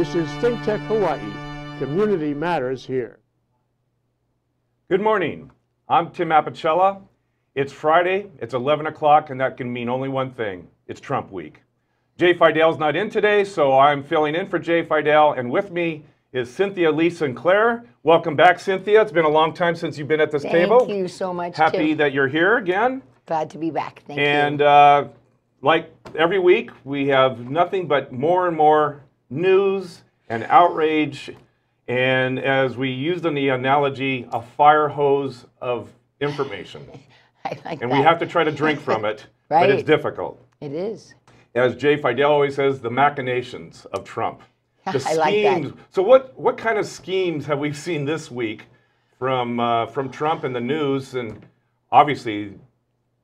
This is ThinkTech Hawaii. Community matters here. Good morning. I'm Tim Apicella. It's Friday, it's 11 o'clock, and that can mean only one thing it's Trump week. Jay Fidel's not in today, so I'm filling in for Jay Fidel, and with me is Cynthia Lee Sinclair. Welcome back, Cynthia. It's been a long time since you've been at this Thank table. Thank you so much. Happy Tim. that you're here again. Glad to be back. Thank and, you. And uh, like every week, we have nothing but more and more news and outrage, and as we used in the analogy, a fire hose of information. I like and that. we have to try to drink from it, right. but it's difficult. It is. As Jay Fidel always says, the machinations of Trump. The I schemes. Like so what, what kind of schemes have we seen this week from, uh, from Trump in the news? And obviously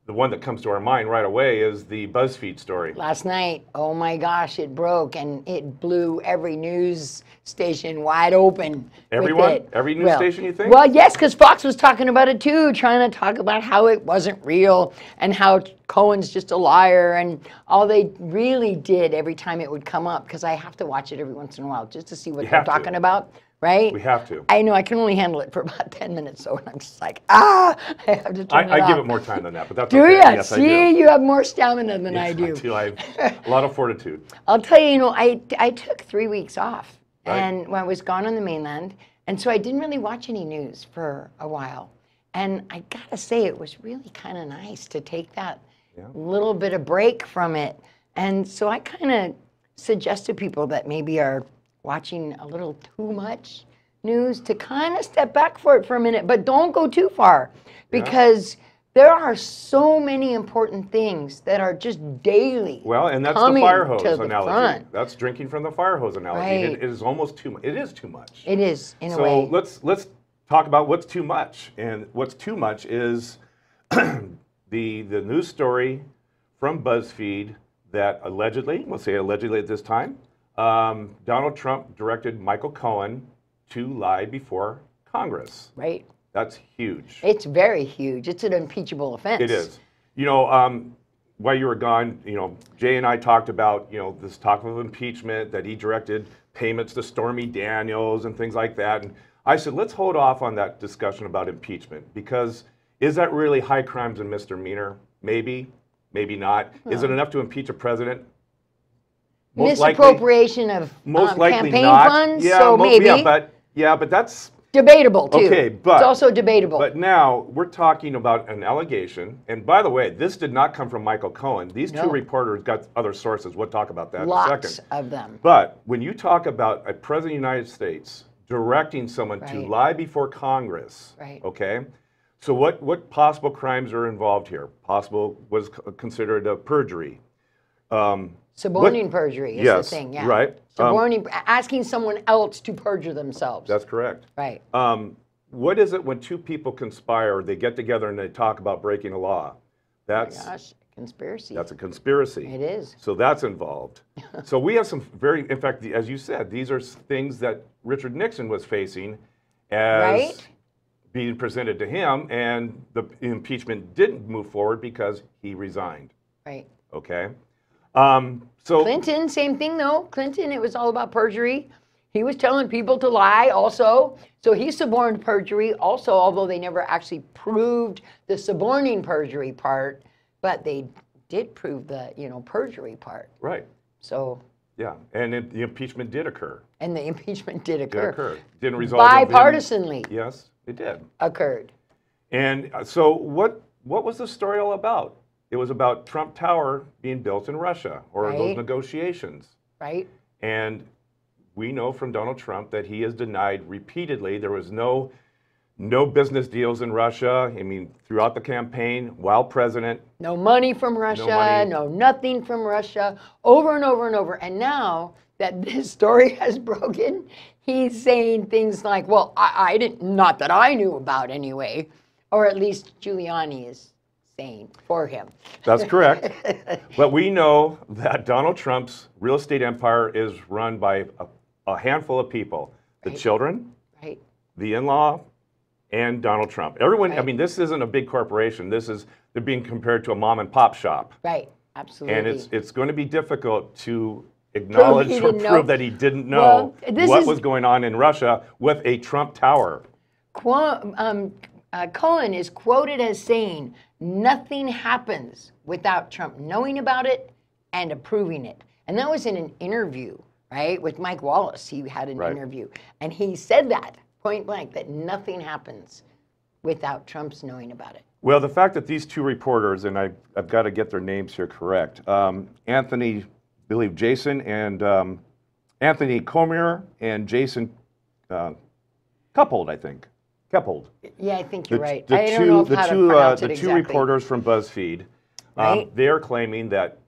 the one that comes to our mind right away is the BuzzFeed story. Last night, oh my gosh, it broke and it blew every news station wide open. Everyone? Every news well, station, you think? Well, yes, because Fox was talking about it too, trying to talk about how it wasn't real and how Cohen's just a liar. And all they really did every time it would come up, because I have to watch it every once in a while just to see what you they're talking to. about, right? We have to. I know I can only handle it for about ten minutes, so I'm just like, ah, I have to turn I, it I off. give it more time than that, but that's do okay. You? Yes, See, you have more stamina than yes, I do. I do. I have a lot of fortitude. I'll tell you, you know, I I took three weeks off, right. and when I was gone on the mainland, and so I didn't really watch any news for a while, and I gotta say, it was really kind of nice to take that yeah. little bit of break from it, and so I kind of suggest to people that maybe are watching a little too much news to kind of step back for it for a minute, but don't go too far because yeah. there are so many important things that are just daily. Well, and that's the fire hose analogy. Front. That's drinking from the fire hose analogy. Right. it is almost too much. It is too much. It is in so a way. So let's let's talk about what's too much, and what's too much is the the news story from BuzzFeed that allegedly, we'll say allegedly at this time, um, Donald Trump directed Michael Cohen to lie before Congress. Right. That's huge. It's very huge. It's an impeachable offense. It is. You know, um, while you were gone, you know, Jay and I talked about, you know, this talk of impeachment that he directed payments to Stormy Daniels and things like that. And I said, let's hold off on that discussion about impeachment because is that really high crimes and misdemeanor? Maybe, maybe not. Huh. Is it enough to impeach a president? most misappropriation likely, of most um, likely campaign not. funds. Yeah, so maybe. Yeah, but yeah, but that's debatable too. Okay, but it's also debatable. But now we're talking about an allegation, and by the way, this did not come from Michael Cohen. These no. two reporters got other sources. We'll talk about that Lots in a second. Lots of them. But when you talk about a president of the United States directing someone right. to lie before Congress, right. okay. So what, what possible crimes are involved here? Possible was considered a perjury, um, Suborning perjury is yes, the thing, yeah. Right. Um, Suborning, um, asking someone else to perjure themselves. That's correct. Right. Um, what is it when two people conspire, they get together and they talk about breaking a law? That's. Oh gosh, conspiracy. That's a conspiracy. It is. So that's involved. so we have some very, in fact, as you said, these are things that Richard Nixon was facing as. Right? being presented to him, and the impeachment didn't move forward because he resigned. Right. Okay. Um, so Clinton, same thing though. Clinton, it was all about perjury. He was telling people to lie also. So he suborned perjury also, although they never actually proved the suborning perjury part, but they did prove the, you know, perjury part. Right. So yeah, and it, the impeachment did occur. And the impeachment did occur. Did occur. Didn't resolve bipartisanly. yes, it did. Occurred. And uh, so, what what was the story all about? it was about Trump Tower being built in Russia or right. those negotiations. Right. And we know from Donald Trump that he has denied repeatedly there was no no business deals in Russia. I mean, throughout the campaign, while president, no money from Russia, no, no nothing from Russia, over and over and over. And now that this story has broken, he's saying things like, "Well, I, I didn't, not that I knew about anyway," or at least Giuliani is insane for him. That's correct. but we know that Donald Trump's real estate empire is run by a, a handful of people the right. children, right. the in law, and Donald Trump. Everyone, right. I mean, this isn't a big corporation. This is, they're being compared to a mom and pop shop. Right, absolutely. And it's, it's going to be difficult to acknowledge prove or prove know. that he didn't know well, what is, was going on in Russia with a Trump tower. um, uh, Cohen is quoted as saying, Nothing happens without Trump knowing about it and approving it. And that was in an interview, right, with Mike Wallace. He had an right. interview, and he said that point blank that nothing happens without Trump's knowing about it. Well, the fact that these two reporters, and I, have got to get their names here correct, um, Anthony, I believe Jason and um, Anthony Comier and Jason uh, Coupled, I think. Keppold. Yeah, I think you're the, right. The I two, don't know the how two, to pronounce uh, it the exactly. two reporters from BuzzFeed, um, right? they're claiming that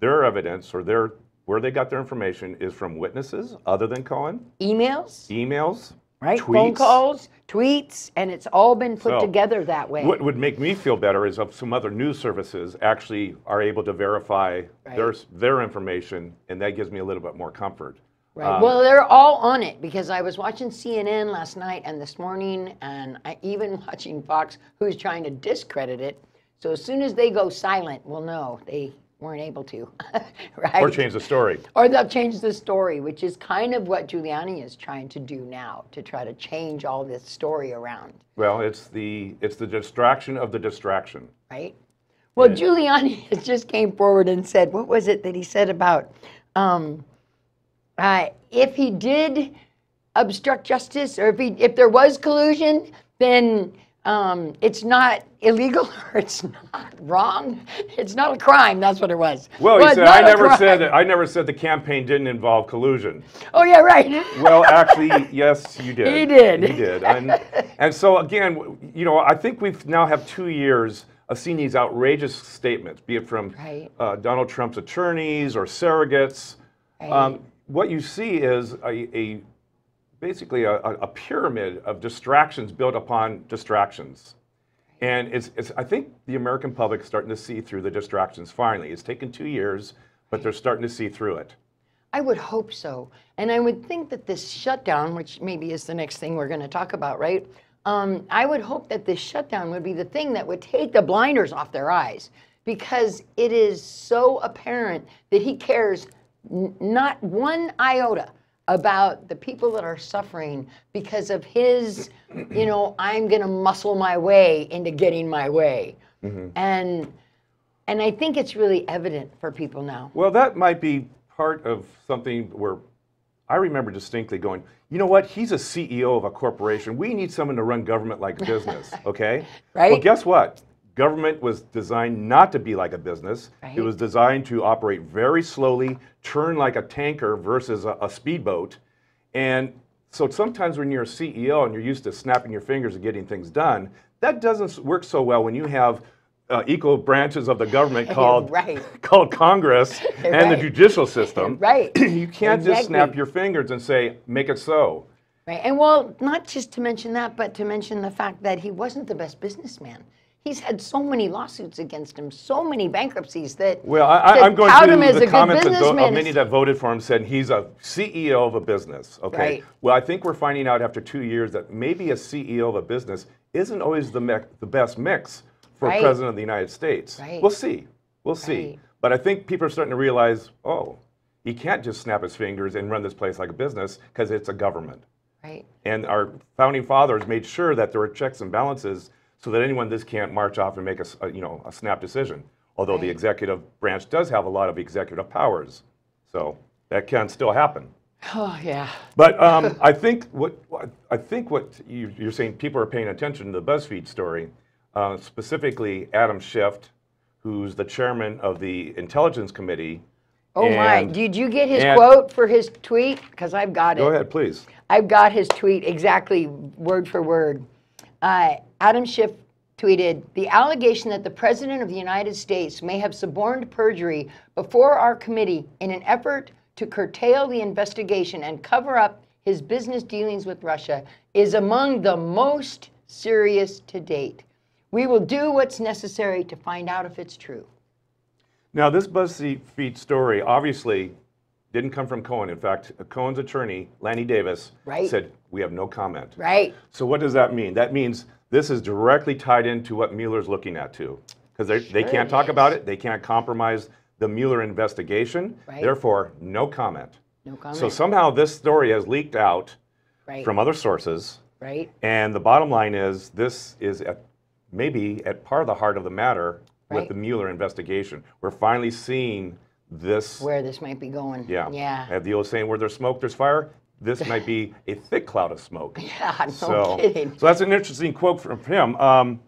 their evidence or their where they got their information is from witnesses other than Cohen. Emails. Emails. Right. Tweets. Phone calls, tweets, and it's all been put so, together that way. What would make me feel better is if some other news services actually are able to verify right. their their information, and that gives me a little bit more comfort. Right. Um, well, they're all on it because I was watching CNN last night and this morning, and I even watching Fox, who's trying to discredit it. So as soon as they go silent, well, no, they weren't able to, right? Or change the story. Or they'll change the story, which is kind of what Giuliani is trying to do now to try to change all this story around. Well, it's the it's the distraction of the distraction. Right. Well, and Giuliani just came forward and said, what was it that he said about? Um, uh, if he did obstruct justice or if, he, if there was collusion, then um, it's not illegal or it's not wrong. It's not a crime. That's what it was. Well, he said, I never said, I never said the campaign didn't involve collusion. Oh, yeah, right. well, actually, yes, you did. He did. He did. And, and so, again, you know, I think we've now have two years of seeing these outrageous statements, be it from right. uh, Donald Trump's attorneys or surrogates. Right. Um, what you see is a, a basically a, a, pyramid of distractions built upon distractions. And it's, it's, I think the American public is starting to see through the distractions finally. It's taken two years, but they're starting to see through it. I would hope so. And I would think that this shutdown, which maybe is the next thing we're going to talk about, right? Um, I would hope that this shutdown would be the thing that would take the blinders off their eyes because it is so apparent that he cares not one iota about the people that are suffering because of his, you know, I'm going to muscle my way into getting my way. Mm-hmm. And and I think it's really evident for people now. Well, that might be part of something where I remember distinctly going, you know what? He's a CEO of a corporation. We need someone to run government like business, okay? right. Well, guess what? Government was designed not to be like a business. Right. It was designed to operate very slowly, turn like a tanker versus a, a speedboat. And so sometimes when you're a CEO and you're used to snapping your fingers and getting things done, that doesn't work so well when you have uh, equal branches of the government called right. called Congress and the judicial system. right. you can't exactly. just snap your fingers and say make it so. Right. And well, not just to mention that, but to mention the fact that he wasn't the best businessman he's had so many lawsuits against him, so many bankruptcies that. Well, I, am going to the comments of, uh, many that voted for him said he's a CEO of a business. Okay. Right. Well, I think we're finding out after two years that maybe a CEO of a business isn't always the the best mix for right. president of the United States. Right. We'll see. We'll see. But I think people are starting to realize, oh, he can't just snap his fingers and run this place like a business because it's a government. Right. And our founding fathers made sure that there were checks and balances so that anyone this can't march off and make a, a you know a snap decision. Although right. the executive branch does have a lot of executive powers, so that can still happen. Oh yeah. But um, I think what I think what you, are saying people are paying attention to the BuzzFeed story, uh, specifically Adam Schiff, who's the chairman of the Intelligence Committee. Oh and, my! Did you get his and, quote for his tweet? Because I've got it. Go ahead, please. I've got his tweet exactly word for word uh, Adam Schiff tweeted The allegation that the President of the United States may have suborned perjury before our committee in an effort to curtail the investigation and cover up his business dealings with Russia is among the most serious to date. We will do what's necessary to find out if it's true. Now, this BuzzFeed story obviously didn't come from Cohen. In fact, Cohen's attorney, Lanny Davis, right. said we have no comment. Right. So what does that mean? That means this is directly tied into what Mueller's looking at too, because sure they can't talk is. about it. They can't compromise the Mueller investigation. Right. Therefore, no comment. No comment. So somehow this story has leaked out right. from other sources. Right. And the bottom line is this is at, maybe at par the heart of the matter right. with the Mueller investigation. We're finally seeing this where this might be going. Yeah. Yeah. At the old saying, where there's smoke, there's fire this might be a thick cloud of smoke. Yeah, no so, kidding. So that's an interesting quote from him. Um,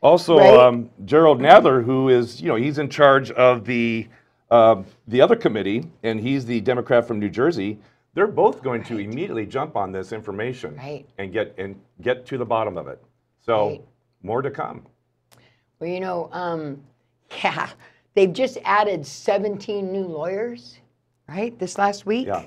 also, right? um, Gerald Nadler, who is, you know, he's in charge of the uh, the other committee, and he's the Democrat from New Jersey. They're both going right. to immediately jump on this information right. and get and get to the bottom of it. So more to come. Well, you know, um, yeah, they've just added 17 new lawyers, right? This last week. Yeah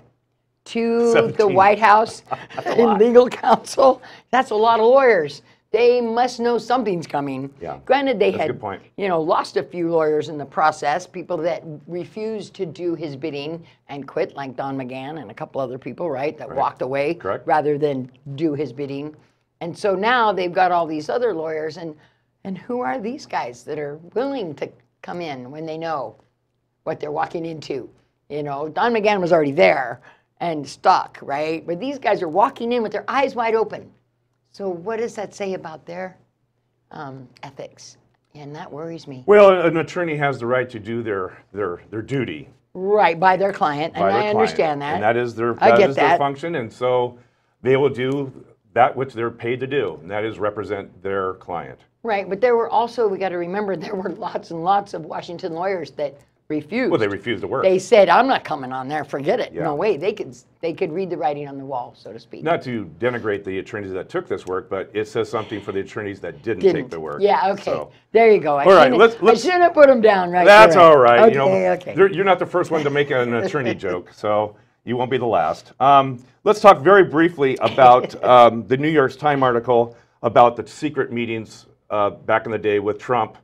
to 17. the White House in legal counsel. That's a lot of lawyers. They must know something's coming. Yeah. Granted, they That's had you know lost a few lawyers in the process, people that refused to do his bidding and quit, like Don McGahn and a couple other people, right, that right. walked away Correct. rather than do his bidding. And so now they've got all these other lawyers, and and who are these guys that are willing to come in when they know what they're walking into? You know, Don McGahn was already there and stuck, right? But these guys are walking in with their eyes wide open. So what does that say about their um, ethics? And that worries me. Well, an attorney has the right to do their their their duty. Right by their client, by and their I client. understand that. And that is their that I get is that. their function, and so they will do that which they're paid to do, and that is represent their client. Right, but there were also we got to remember there were lots and lots of Washington lawyers that refused. Well, they refused to work. They said, "I'm not coming on there. Forget it. Yeah. No way." They could they could read the writing on the wall, so to speak. Not to denigrate the attorneys that took this work, but it says something for the attorneys that didn't, didn't. take the work. Yeah. Okay. So. There you go. I all right, let's, let's, I shouldn't have put them down right. That's there. all right. Okay. You know, okay. You're not the first one to make an attorney joke, so you won't be the last. Um, let's talk very briefly about um, the New York Times article about the secret meetings uh, back in the day with Trump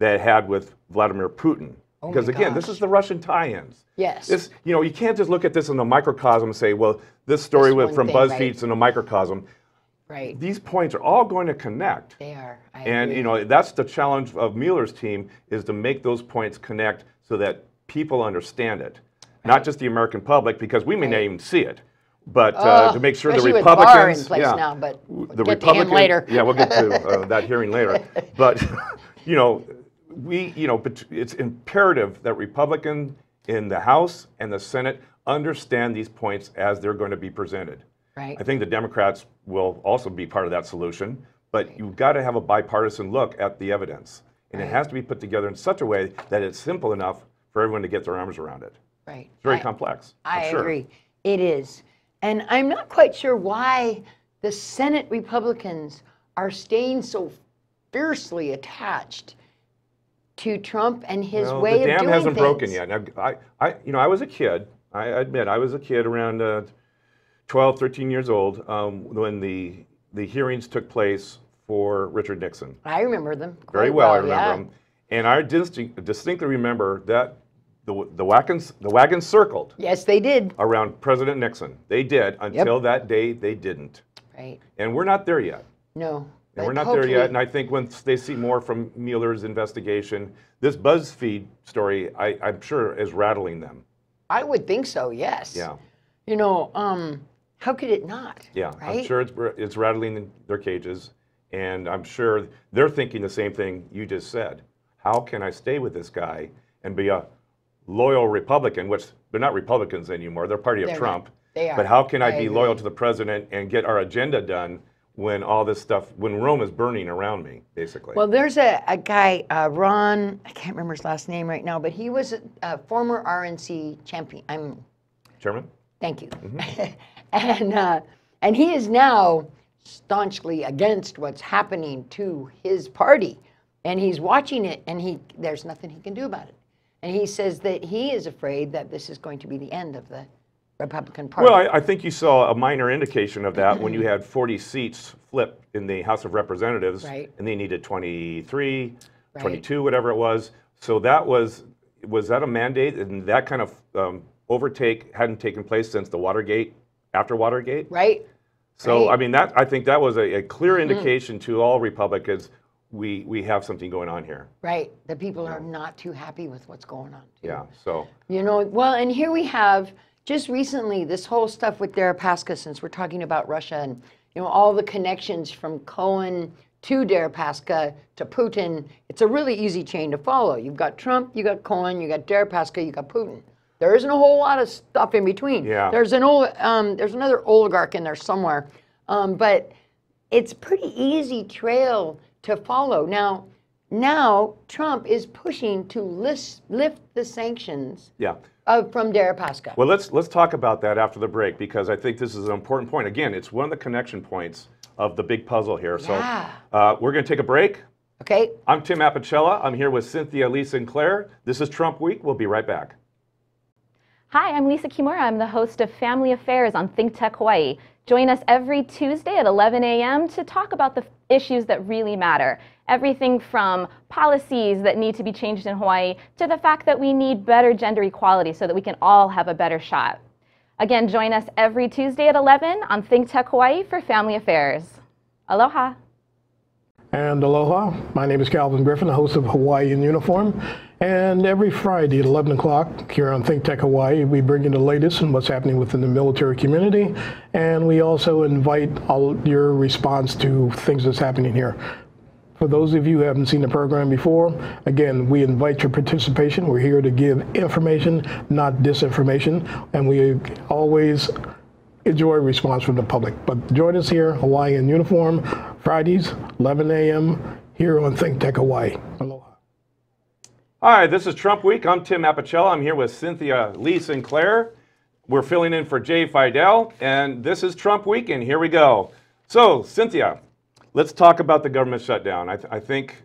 that had with Vladimir Putin. Oh because again, gosh. this is the Russian tie-ins. Yes. This, you know, you can't just look at this in the microcosm and say, well, this story with, from BuzzFeed's right? in a microcosm. Right. These points are all going to connect. They are. I and agree. you know, that's the challenge of Mueller's team is to make those points connect so that people understand it, right. not just the American public, because we may right. not even see it. But oh, to make sure the Republicans, yeah, now, but we'll the Republicans, later. yeah, we'll get to uh, that hearing later. But you know, we, you know, it's imperative that Republicans in the House and the Senate understand these points as they're going to be presented. Right. I think the Democrats will also be part of that solution, but right. you've got to have a bipartisan look at the evidence. And right. it has to be put together in such a way that it's simple enough for everyone to get their arms around it. Right. It's very I, complex. I sure. agree. It is. And I'm not quite sure why the Senate Republicans are staying so fiercely attached to Trump and his well, way of doing things. The dam hasn't broken yet. Now, I, I, you know, I was a kid. I admit, I was a kid around uh, 12, 13 years old um, when the the hearings took place for Richard Nixon. I remember them very well. well I remember yeah. them, and I distinct, distinctly remember that the the wagons the wagons circled. Yes, they did around President Nixon. They did until yep. that day they didn't. Right. And we're not there yet. No. And we're not Hopefully. there yet. And I think once they see more from Mueller's investigation, this BuzzFeed story, I, am sure, is rattling them. I would think so. Yes. Yeah. You know, um, how could it not? Yeah, right? I'm sure it's, it's rattling their cages, and I'm sure they're thinking the same thing you just said. How can I stay with this guy and be a loyal Republican? Which they're not Republicans anymore; they're party of they're Trump. Not. They are. But how can I, I be agree. loyal to the president and get our agenda done? when all this stuff, when Rome is burning around me, basically. Well, there's a, a guy, uh, Ron, I can't remember his last name right now, but he was a, a former RNC champion. I'm Chairman. Thank you. Mm-hmm. and uh, and he is now staunchly against what's happening to his party, and he's watching it, and he there's nothing he can do about it, and he says that he is afraid that this is going to be the end of the Republican Party. Well, I, I think you saw a minor indication of that when you had 40 seats flip in the House of Representatives, right. and they needed 23, right. 22, whatever it was. So that was was that a mandate, and that kind of um, overtake hadn't taken place since the Watergate after Watergate, right? So right. I mean that I think that was a, a clear mm-hmm. indication mm. to all Republicans we we have something going on here. Right. The people yeah. are not too happy with what's going on. Too. Yeah. So you know well, and here we have just recently, this whole stuff with Deripaska, since we're talking about Russia and you know all the connections from Cohen to Deripaska to Putin, it's a really easy chain to follow. You've got Trump, you got Cohen, you got Deripaska, you got Putin. There isn't a whole lot of stuff in between. Yeah. There's an old, um, there's another oligarch in there somewhere, um, but it's pretty easy trail to follow. Now, now Trump is pushing to list, lift the sanctions. Yeah. Of, from Deripaska. Well, let's let's talk about that after the break because I think this is an important point. Again, it's one of the connection points of the big puzzle here. Yeah. So uh, we're going to take a break. Okay. I'm Tim Apicella. I'm here with Cynthia Lee Sinclair. This is Trump Week. We'll be right back. Hi, I'm Lisa Kimura. I'm the host of Family Affairs on ThinkTech Hawaii. Join us every Tuesday at 11 a.m. to talk about the issues that really matter. Everything from policies that need to be changed in Hawaii to the fact that we need better gender equality so that we can all have a better shot. Again, join us every Tuesday at 11 on Think Tech Hawaii for Family Affairs. Aloha. And aloha. My name is Calvin Griffin, the host of Hawaii in Uniform. And every Friday at 11 o'clock here on Think Tech Hawaii, we bring you the latest and what's happening within the military community. And we also invite all your response to things that's happening here. For those of you who haven't seen the program before, again, we invite your participation. We're here to give information, not disinformation. And we always enjoy response from the public. But join us here, Hawaii in uniform, Fridays, 11 a.m., here on Think Tech Hawaii. Aloha. Hi, this is Trump Week. I'm Tim Apicella. I'm here with Cynthia Lee Sinclair. We're filling in for Jay Fidel, and this is Trump Week, and here we go. So, Cynthia, let's talk about the government shutdown. I, th I think,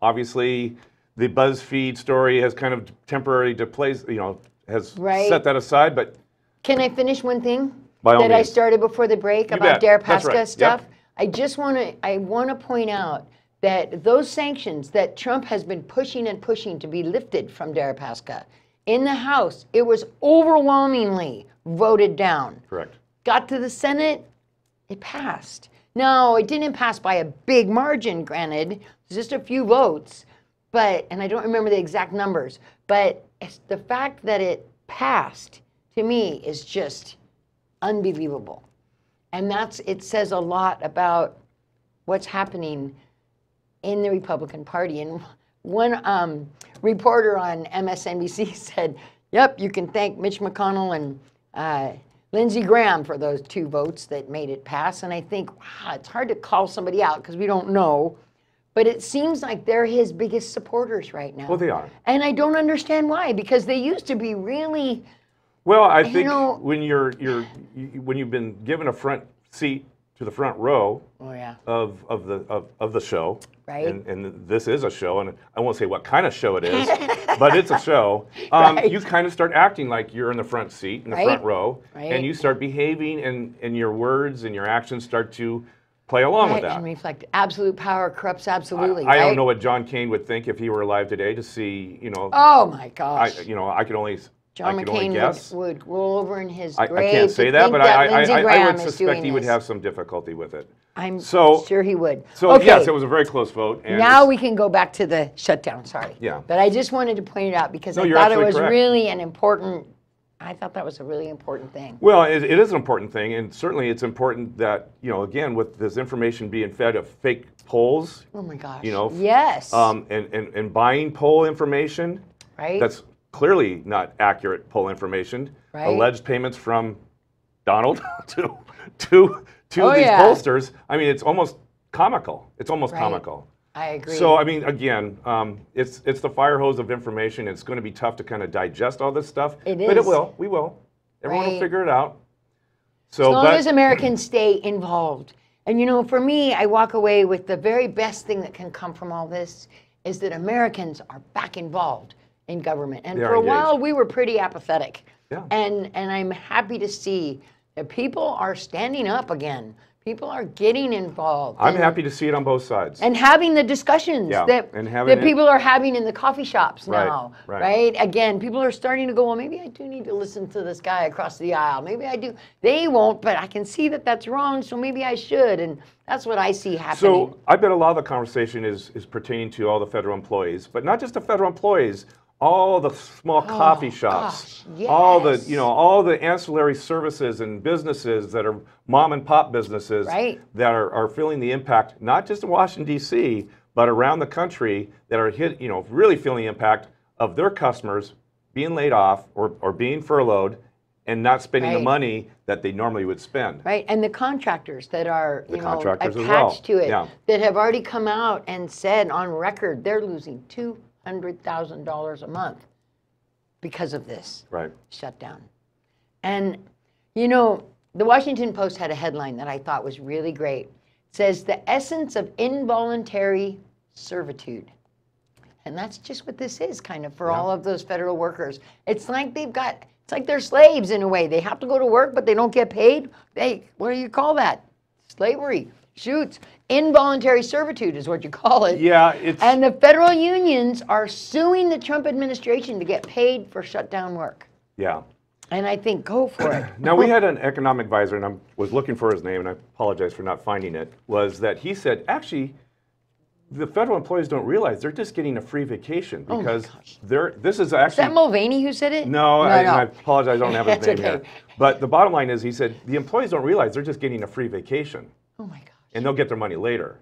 obviously, the BuzzFeed story has kind of temporarily deplaced, you know, has right. set that aside, but... Can I finish one thing that means. I started before the break you about bet. Deripaska right. stuff? Yep. I just want to, I want to point out that those sanctions that Trump has been pushing and pushing to be lifted from Deripaska in the House, it was overwhelmingly voted down. Correct. Got to the Senate, it passed. Now, it didn't pass by a big margin, granted, just a few votes, but, and I don't remember the exact numbers, but the fact that it passed to me is just unbelievable. And that's, it says a lot about what's happening in the Republican Party. And one um, reporter on MSNBC said, yep, you can thank Mitch McConnell and uh, Lindsey Graham for those two votes that made it pass. And I think, wow, it's hard to call somebody out because we don't know. But it seems like they're his biggest supporters right now. Well, they are. And I don't understand why, because they used to be really. Well, I think know, when you're you're you, when you've been given a front seat to the front row oh, yeah. of, of, the, of, of the show. Right. And, and, this is a show, and I won't say what kind of show it is, but it's a show. Um, right. You kind of start acting like you're in the front seat, in the right. front row, right. and you start behaving, and, and your words and your actions start to play along right, with that. And reflect. Absolute power corrupts absolutely. I, I right? don't know what John Cain would think if he were alive today to see, you know. Oh my gosh. I, you know, I could only John I McCain would, would, roll over in his grave. I, can't say that, but that I, I, would suspect he would have some difficulty with it. I'm so, sure he would. So okay. yes, it was a very close vote. now we can go back to the shutdown. Sorry. Yeah. But I just wanted to point it out because no, I thought it was correct. really an important. I thought that was a really important thing. Well, it, it is an important thing, and certainly it's important that you know again with this information being fed of fake polls. Oh my gosh. You know. Yes. Um, and and, and buying poll information. Right. That's clearly not accurate poll information. Right? Alleged payments from Donald to to to oh, these yeah. pollsters. I mean, it's almost comical. It's almost right. comical. I agree. So I mean, again, um, it's it's the fire hose of information. It's going to be tough to kind of digest all this stuff. It is. But it will. We will. Everyone right. will figure it out. So as long but, as Americans stay involved, and you know, for me, I walk away with the very best thing that can come from all this is that Americans are back involved in government. And they for a while, we were pretty apathetic. Yeah. And, and I'm happy to see that people are standing up again. People are getting involved. I'm and, happy to see it on both sides. And having the discussions yeah, that, that people are having in the coffee shops right, now, right. right? Again, people are starting to go, well, maybe I do need to listen to this guy across the aisle. Maybe I do. They won't, but I can see that that's wrong, so maybe I should. And that's what I see happening. So I bet a lot of the conversation is, is pertaining to all the federal employees, but not just the federal employees, all the small oh, coffee shops, gosh, yes. all the you know, all the ancillary services and businesses that are mom and pop businesses right. that are, are feeling the impact, not just in Washington D.C., but around the country that are hit, you know, really feeling the impact of their customers being laid off or, or being furloughed and not spending right. the money that they normally would spend. Right, and the contractors that are the you know, attached well. to it yeah. that have already come out and said on record they're losing two $100,000 a month because of this right. shutdown. And, you know, the Washington Post had a headline that I thought was really great. It says, The Essence of Involuntary Servitude. And that's just what this is, kind of, for yeah. all of those federal workers. It's like they've got, it's like they're slaves in a way. They have to go to work, but they don't get paid. They, what do you call that? Slavery shoots. Involuntary servitude is what you call it. Yeah, it's. And the federal unions are suing the Trump administration to get paid for shutdown work. Yeah. And I think go for it. now we had an economic advisor, and I was looking for his name, and I apologize for not finding it. Was that he said actually, the federal employees don't realize they're just getting a free vacation oh because oh they're. This is actually. Is that Mulvaney who said it? No, no, I, no. I apologize. I don't have his name okay. here. But the bottom line is, he said the employees don't realize they're just getting a free vacation. Oh my God and they'll get their money later.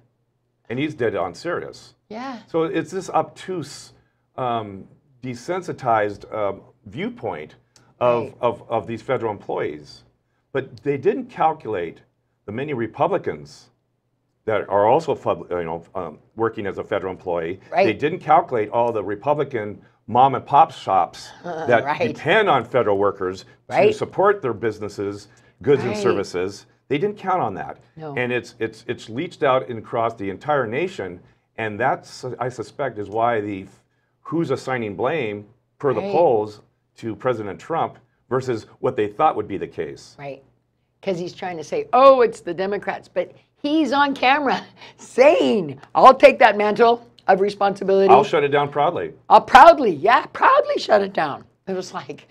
And he's dead on serious. Yeah. So it's this obtuse, um, desensitized um, viewpoint of, right. of, of these federal employees. But they didn't calculate the many Republicans that are also you know, um, working as a federal employee. Right. They didn't calculate all the Republican mom and pop shops that right. depend on federal workers right. to support their businesses, goods and services. They didn't count on that. No. And it's, it's, it's leached out across the entire nation. And that's, I suspect, is why the who's assigning blame per right. the polls to President Trump versus what they thought would be the case. Right. Because he's trying to say, oh, it's the Democrats. But he's on camera saying, I'll take that mantle of responsibility. I'll shut it down proudly. I'll proudly, yeah, proudly shut it down. It was like,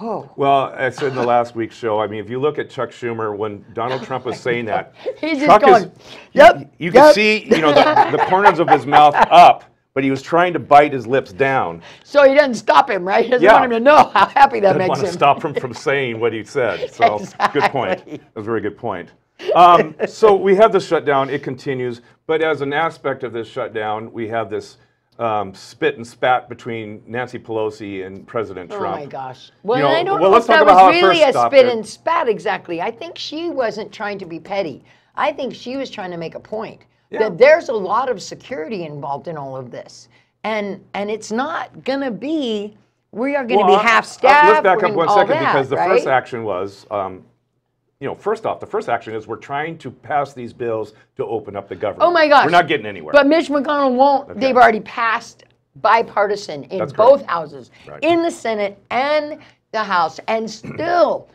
Oh. Well, I said in the last week's show, I mean, if you look at Chuck Schumer, when Donald Trump was saying that, He's Chuck going, is, yep, you, you yep. can see, you know, the, the corners of his mouth up, but he was trying to bite his lips down. So he doesn't stop him, right? He doesn't yeah. want him to know how happy that makes him. want to stop him from saying what he said. So exactly. good point. That was a very good point. Um, so we have the shutdown. It continues. But as an aspect of this shutdown, we have this um, spit and spat between Nancy Pelosi and President oh Trump. Oh my gosh! Well, you know, I don't well, know if that was really a spit there. and spat exactly. I think she wasn't trying to be petty. I think she was trying to make a point yeah. that there's a lot of security involved in all of this, and and it's not gonna be. We are going to well, be half-staffed. Let's back up one second that, because the right? first action was um, you know, first off, the first action is we're trying to pass these bills to open up the government. Oh my gosh. We're not getting anywhere. But Mitch McConnell won't. Okay. They've already passed bipartisan in That's both correct. houses, right. in the Senate and the House, and still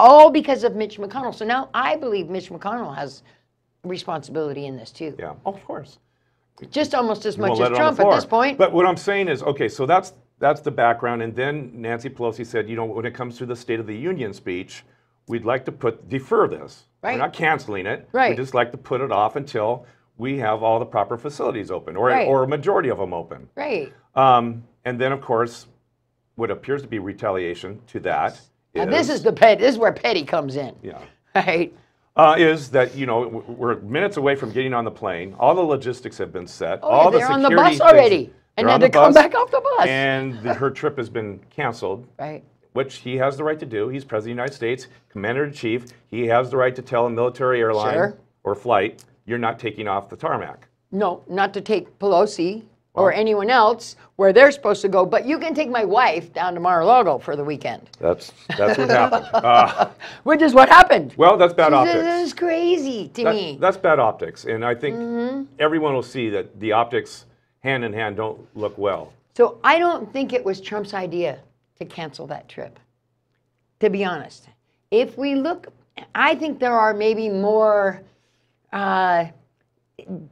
all because of Mitch McConnell. So now I believe Mitch McConnell has responsibility in this too. Yeah, of course. Just almost as much as Trump at this point. But what I'm saying is, okay, so that's that's the background, and then Nancy Pelosi said, you know, when it comes to the State of the Union speech, we'd like to put defer this. Right. We're not canceling it. Right. We just like to put it off until we have all the proper facilities open, or right. or a majority of them open. Right. Um, and then, of course, what appears to be retaliation to that. Is, this is the pet. This is where petty comes in. Yeah. Right. Uh, is that you know we're minutes away from getting on the plane. All the logistics have been set. Oh, all they're on the bus already, and then they come back off the bus. And the, her trip has been canceled. Right which he has the right to do. He's president of the United States, commander in chief. He has the right to tell a military airline sure. or flight, you're not taking off the tarmac. No, not to take Pelosi well, or anyone else where they're supposed to go. But you can take my wife down to Mar-a-Lago for the weekend. That's that's what happened. Uh, Which is what happened. Well, that's bad optics. This is crazy to that, me. That's bad optics, and I think mm-hmm. everyone will see that the optics hand in hand don't look well. So I don't think it was Trump's idea to cancel that trip. To be honest, if we look, I think there are maybe more uh,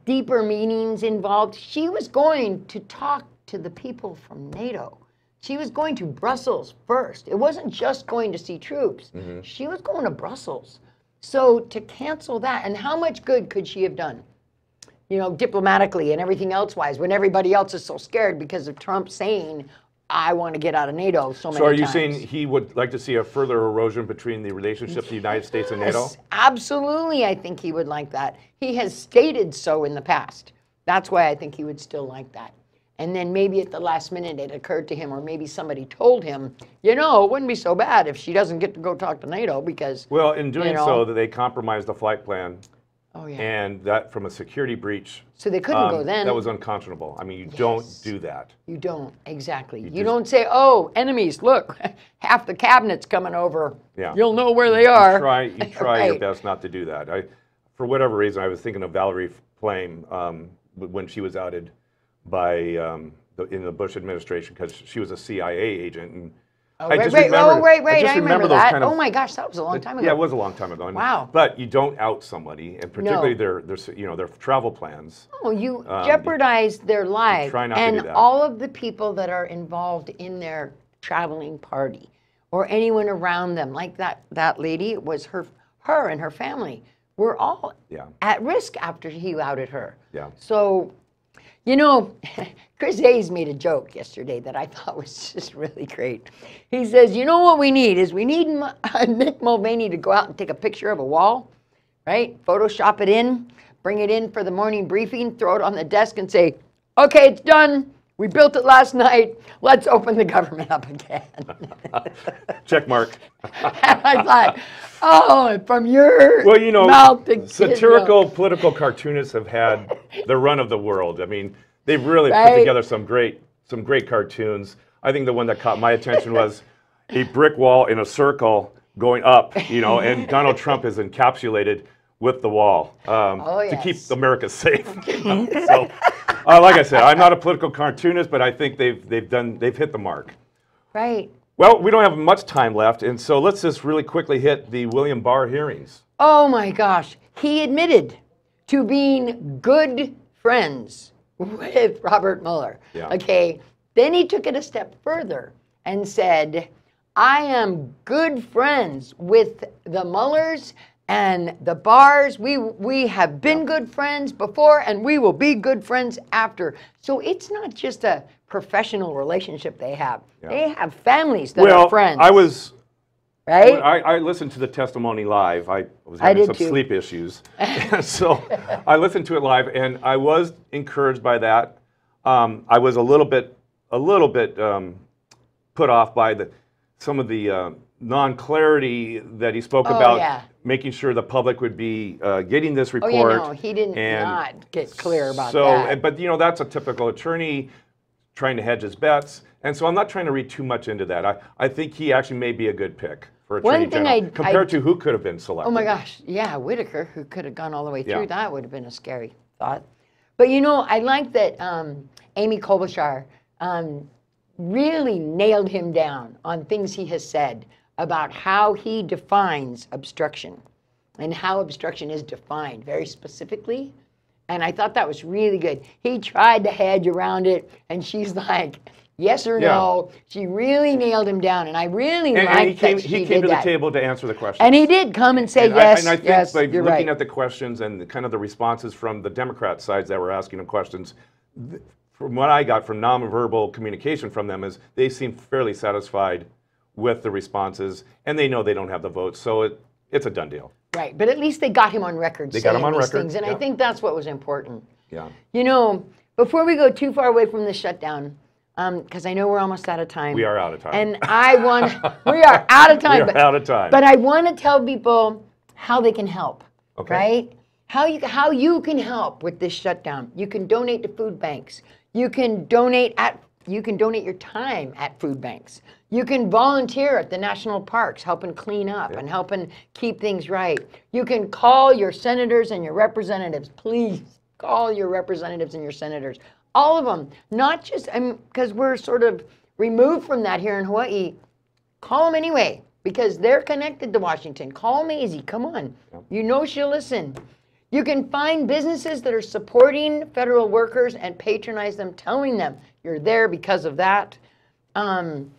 deeper meanings involved. She was going to talk to the people from NATO. She was going to Brussels first. It wasn't just going to see troops. Mm-hmm. She was going to Brussels. So to cancel that, and how much good could she have done? You know, diplomatically and everything else wise, when everybody else is so scared because of Trump saying, I want to get out of NATO so many So are you times. saying he would like to see a further erosion between the relationship of the United States and NATO? Yes, absolutely, I think he would like that. He has stated so in the past. That's why I think he would still like that. And then maybe at the last minute it occurred to him, or maybe somebody told him, you know, it wouldn't be so bad if she doesn't get to go talk to NATO because. Well, in doing you know, so, they compromised the flight plan Oh, yeah. And that from a security breach. So they couldn't um, go then. That was unconscionable. I mean, you yes. don't do that. You don't, exactly. You, you do. don't say, oh, enemies, look, half the cabinet's coming over. Yeah. You'll know where they are. You try, you try right. your best not to do that. I, for whatever reason, I was thinking of Valerie Plame um, when she was outed by um, the, in the Bush administration because she was a CIA agent and Oh, I just oh, remember, oh, right, right. I, just I remember, remember that. Kind oh of, oh my gosh, that was a long time ago. Yeah, it was a long time ago. Wow. But you don't out somebody, and particularly no. their, their, you know, their travel plans. Oh, you um, jeopardize their life and all of the people that are involved in their traveling party, or anyone around them. Like that that lady was her her and her family were all yeah. at risk after he outed her. Yeah. So you know, Chris Hayes made a joke yesterday that I thought was just really great. He says, you know what we need is we need Nick Mulvaney to go out and take a picture of a wall, right? Photoshop it in, bring it in for the morning briefing, throw it on the desk and say, okay, it's done. We built it last night. Let's open the government up again. Check mark. and I thought, oh, from your well, you know, mouth to satirical kid, political cartoonists have had the run of the world. I mean, they've really right? put together some great some great cartoons. I think the one that caught my attention was a brick wall in a circle going up. You know, and Donald Trump is encapsulated with the wall um, oh, yes. to keep America safe. so uh, like I said, I'm not a political cartoonist, but I think they've, they've, done, they've hit the mark. Right. Well, we don't have much time left, and so let's just really quickly hit the William Barr hearings. Oh my gosh. He admitted to being good friends with Robert Mueller. Yeah. Okay. Then he took it a step further and said, I am good friends with the Mullers." and the bars. We we have been good friends before, and we will be good friends after. So it's not just a professional relationship they have. They have families that well, are friends. I was right. I, I, listened to the testimony live. I was having I some too. sleep issues, so I listened to it live, and I was encouraged by that. Um, I was a little bit a little bit um, put off by the some of the. Uh, non-clarity that he spoke oh, about yeah making sure the public would be uh, getting this report. Oh, yeah, no, he did not get clear about so, that. So, but you know, that's a typical attorney trying to hedge his bets. And so I'm not trying to read too much into that. I, I think he actually may be a good pick for attorney One thing general, I, compared I, to who could have been selected. Oh my gosh, yeah, Whitaker, who could have gone all the way through, yeah. that would have been a scary thought. But you know, I like that um, Amy Klobuchar um, really nailed him down on things he has said about how he defines obstruction and how obstruction is defined very specifically. And I thought that was really good. He tried to hedge around it, and she's like, yes or yeah. no. She really nailed him down, and I really and, liked and he came, that he came to that. the table to answer the questions. And he did come and say and yes. I, and I think yes, looking right. at the questions and the, kind of the responses from the Democrat sides that were asking him questions, from what I got from nonverbal communication from them is they seemed fairly satisfied with the responses, and they know they don't have the votes, so it, it's a done deal. Right, but at least they got him on record. They got him on record, things, and yeah. I think that's what was important. Yeah. You know, before we go too far away from the shutdown, because um, I know we're almost out of time. We are out of time. And I want we are out of time. we are but, out of time. But I want to tell people how they can help. Okay. Right. How you how you can help with this shutdown. You can donate to food banks. You can donate at you can donate your time at food banks. You can volunteer at the national parks, helping clean up yeah. and helping keep things right. You can call your senators and your representatives. Please call your representatives and your senators. All of them, not just because we're sort of removed from that here in Hawaii. Call them anyway because they're connected to Washington. Call Maisie. Come on. Yeah. You know she'll listen. You can find businesses that are supporting federal workers and patronize them, telling them you're there because of that. Um,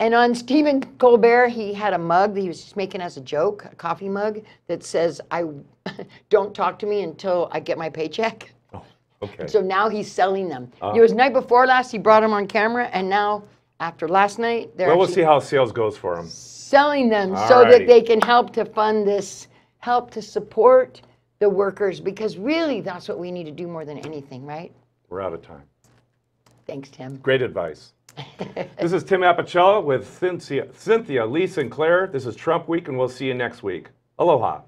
and on Stephen Colbert, he had a mug that he was just making as a joke, a coffee mug that says, "I don't talk to me until I get my paycheck." Oh, okay. so now he's selling them. Uh, it was night before last. He brought them on camera, and now after last night, they're. Well, we'll see how sales goes for him. Selling them so that they can help to fund this, help to support the workers because really that's what we need to do more than anything, right? We're out of time. Thanks, Tim. Great advice. this is Tim Apicella with Cynthia, Cynthia Lee Sinclair. This is Trump Week, and we'll see you next week. Aloha.